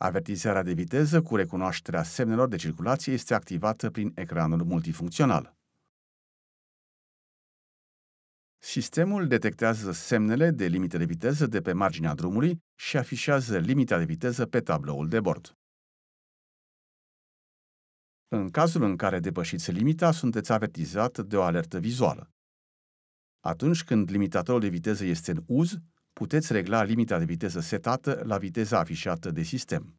Avertizarea de viteză cu recunoașterea semnelor de circulație este activată prin ecranul multifuncțional. Sistemul detectează semnele de limite de viteză de pe marginea drumului și afișează limita de viteză pe tabloul de bord. În cazul în care depășiți limita, sunteți avertizat de o alertă vizuală. Atunci când limitatorul de viteză este în uz, puteți regla limita de viteză setată la viteza afișată de sistem.